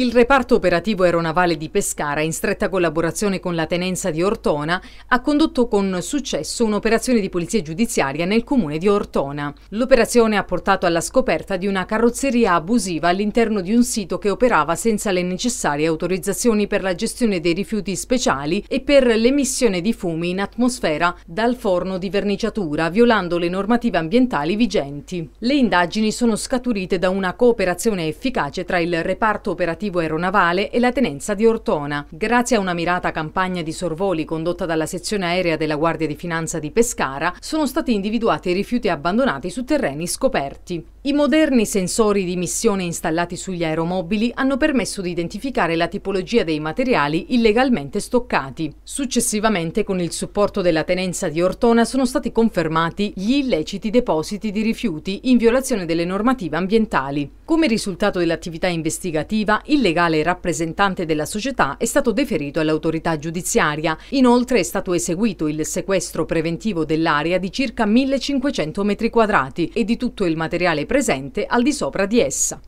Il reparto operativo aeronavale di Pescara, in stretta collaborazione con la tenenza di Ortona, ha condotto con successo un'operazione di polizia giudiziaria nel comune di Ortona. L'operazione ha portato alla scoperta di una carrozzeria abusiva all'interno di un sito che operava senza le necessarie autorizzazioni per la gestione dei rifiuti speciali e per l'emissione di fumi in atmosfera dal forno di verniciatura, violando le normative ambientali vigenti. Le indagini sono scaturite da una cooperazione efficace tra il reparto operativo operativo aeronavale e la tenenza di Ortona. Grazie a una mirata campagna di sorvoli condotta dalla sezione aerea della Guardia di Finanza di Pescara, sono stati individuati i rifiuti abbandonati su terreni scoperti. I moderni sensori di missione installati sugli aeromobili hanno permesso di identificare la tipologia dei materiali illegalmente stoccati. Successivamente, con il supporto della tenenza di Ortona, sono stati confermati gli illeciti depositi di rifiuti in violazione delle normative ambientali. Come risultato dell'attività investigativa, il legale rappresentante della società è stato deferito all'autorità giudiziaria. Inoltre è stato eseguito il sequestro preventivo dell'area di circa 1500 m2 e di tutto il materiale presente al di sopra di essa.